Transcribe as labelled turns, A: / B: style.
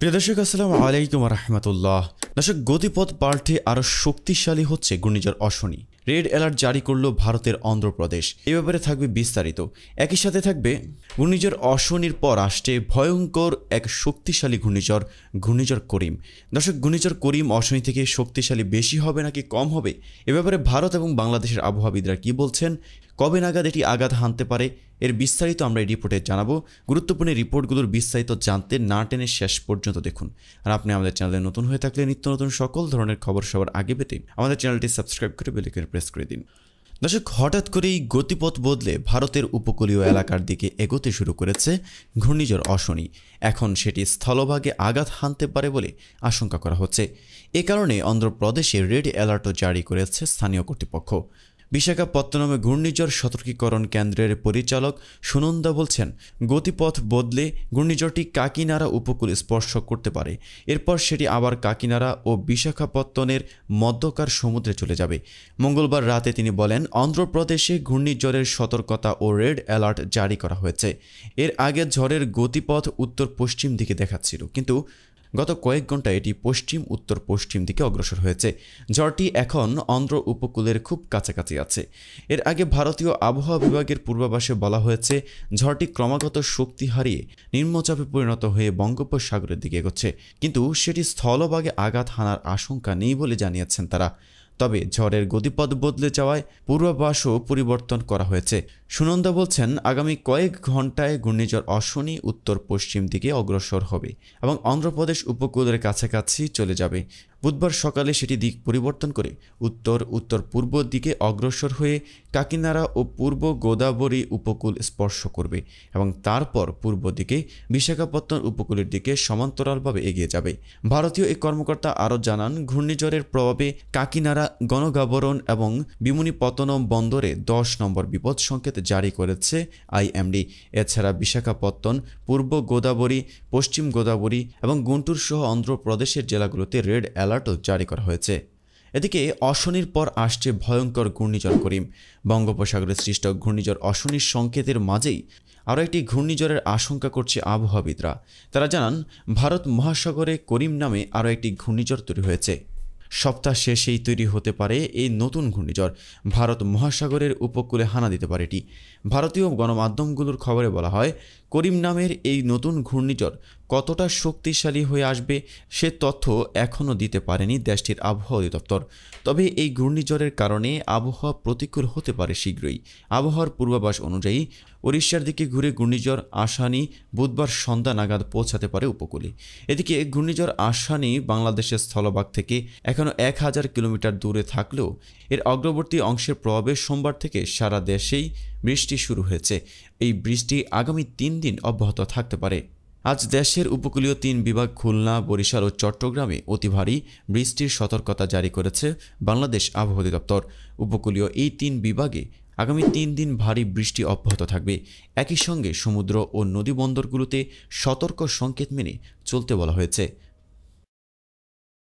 A: প্রিয় দর্শক আসসালাম আলাইকুম রহমতুল্লাহ দর্শক গতিপথ পাল্টে আরও শক্তিশালী হচ্ছে ঘূর্ণিঝড় অশনি রেড অ্যালার্ট জারি করল ভারতের অন্ধ্রপ্রদেশ এ ব্যাপারে থাকবে বিস্তারিত একই সাথে থাকবে ঘূর্ণিঝড় অশনির পর আসছে ভয়ঙ্কর এক শক্তিশালী ঘূর্ণিঝড় ঘূর্ণিঝড় করিম দর্শক ঘূর্ণিঝড় করিম অশনি থেকে শক্তিশালী বেশি হবে নাকি কম হবে এ ব্যাপারে ভারত এবং বাংলাদেশের আবহাওয়াবিদরা কি বলছেন কবে নাগাদ এটি আঘাত হানতে পারে এর বিস্তারিত আমরা এই রিপোর্টে জানাবো গুরুত্বপূর্ণ রিপোর্টগুলোর বিস্তারিত জানতে না টেনে শেষ পর্যন্ত দেখুন আর আপনি আমাদের চ্যানেলে নতুন হয়ে থাকলে নিত্য নতুন সকল ধরনের খবর সবার আগে পেতে আমাদের চ্যানেলটি সাবস্ক্রাইব করে বেলিকের প্রেস করে দিন দর্শক হঠাৎ করেই গতিপথ বদলে ভারতের উপকূলীয় এলাকার দিকে এগোতে শুরু করেছে ঘূর্ণিঝড় অশনি এখন সেটি স্থলভাগে আঘাত হানতে পারে বলে আশঙ্কা করা হচ্ছে এ কারণে অন্ধ্রপ্রদেশে রেড অ্যালার্টও জারি করেছে স্থানীয় কর্তৃপক্ষ বিশাখাপত্তনমে ঘূর্ণিঝড় সতর্কীকরণ কেন্দ্রের পরিচালক সুনন্দা বলছেন গতিপথ বদলে ঘূর্ণিঝড়টি কাকিনারা উপকূল স্পর্শ করতে পারে এরপর সেটি আবার কাকিনারা ও বিশাখাপত্তনের মধ্যকার সমুদ্রে চলে যাবে মঙ্গলবার রাতে তিনি বলেন অন্ধ্রপ্রদেশে ঘূর্ণিঝড়ের সতর্কতা ও রেড অ্যালার্ট জারি করা হয়েছে এর আগে ঝড়ের গতিপথ উত্তর পশ্চিম দিকে দেখাচ্ছিল কিন্তু গত কয়েক ঘন্টায় এটি পশ্চিম উত্তর পশ্চিম দিকে অগ্রসর হয়েছে ঝড়টি এখন অন্ধ্র উপকূলের খুব কাছাকাছি আছে এর আগে ভারতীয় আবহাওয়া বিভাগের পূর্বাভাসে বলা হয়েছে ঝড়টি ক্রমাগত শক্তি হারিয়ে নিম্নচাপে পরিণত হয়ে বঙ্গোপসাগরের দিকে এগোচ্ছে কিন্তু সেটি স্থলভাগে আঘাত হানার আশঙ্কা নেই বলে জানিয়েছেন তারা তবে ঝড়ের গতিপথ বদলে যাওয়ায় পূর্বাভাসও পরিবর্তন করা হয়েছে সুনন্দা বলছেন আগামী কয়েক ঘন্টায় ঘূর্ণিঝড় অশ্বনী উত্তর পশ্চিম দিকে অগ্রসর হবে এবং অন্ধ্রপ্রদেশ উপকূলের কাছাকাছি চলে যাবে বুধবার সকালে সেটি দিক পরিবর্তন করে উত্তর উত্তর পূর্ব দিকে অগ্রসর হয়ে কাকিনারা ও পূর্ব গোদাবরী উপকূল স্পর্শ করবে এবং তারপর পূর্ব দিকে বিশাখাপত্তন উপকূলের দিকে সমান্তরালভাবে এগিয়ে যাবে ভারতীয় এই কর্মকর্তা আরও জানান ঘূর্ণিঝড়ের প্রভাবে কাকিনারা গণগাবরণ এবং বিমুনি পতনম বন্দরে দশ নম্বর বিপদ সংকেত জারি করেছে আইএমডি এছাড়া বিশাখাপত্তন পূর্ব গোদাবরী পশ্চিম গোদাবরী এবং গুন্টুর সহ অন্ধ্রপ্রদেশের জেলাগুলোতে রেড অ্যালার্ট অ্যালার্টও জারি করা হয়েছে এদিকে অশনির পর আসছে ভয়ঙ্কর ঘূর্ণিঝড় করিম বঙ্গোপসাগরে সৃষ্ট ঘূর্ণিঝড় অশনির সংকেতের মাঝেই আরও একটি ঘূর্ণিঝড়ের আশঙ্কা করছে আবহাওয়াবিদরা তারা জানান ভারত মহাসাগরে করিম নামে আরও একটি ঘূর্ণিঝড় তৈরি হয়েছে সপ্তাহ শেষেই তৈরি হতে পারে এই নতুন ঘূর্ণিঝড় ভারত মহাসাগরের উপকূলে হানা দিতে পারে এটি ভারতীয় গণমাধ্যমগুলোর খবরে বলা হয় করিম নামের এই নতুন ঘূর্ণিঝড় কতটা শক্তিশালী হয়ে আসবে সে তথ্য এখনও দিতে পারেনি দেশটির আবহাওয়া অধিদপ্তর তবে এই ঘূর্ণিঝড়ের কারণে আবহাওয়া প্রতিকূল হতে পারে শীঘ্রই আবহাওয়ার পূর্বাভাস অনুযায়ী ওড়িশার দিকে ঘুরে ঘূর্ণিঝড় আসানি বুধবার সন্ধ্যা নাগাদ পৌঁছাতে পারে উপকূলে এদিকে ঘূর্ণিঝড় আসানি বাংলাদেশের স্থলভাগ থেকে এখনও এক হাজার কিলোমিটার দূরে থাকলেও এর অগ্রবর্তী অংশের প্রভাবে সোমবার থেকে সারা দেশেই বৃষ্টি শুরু হয়েছে এই বৃষ্টি আগামী তিন দিন অব্যাহত থাকতে পারে আজ দেশের উপকূলীয় তিন বিভাগ খুলনা বরিশাল ও চট্টগ্রামে অতি ভারী বৃষ্টির সতর্কতা জারি করেছে বাংলাদেশ আবহাওয়া অধিদপ্তর উপকূলীয় এই তিন বিভাগে আগামী তিন দিন ভারী বৃষ্টি অব্যাহত থাকবে একই সঙ্গে সমুদ্র ও নদী বন্দরগুলোতে সতর্ক সংকেত মেনে চলতে বলা হয়েছে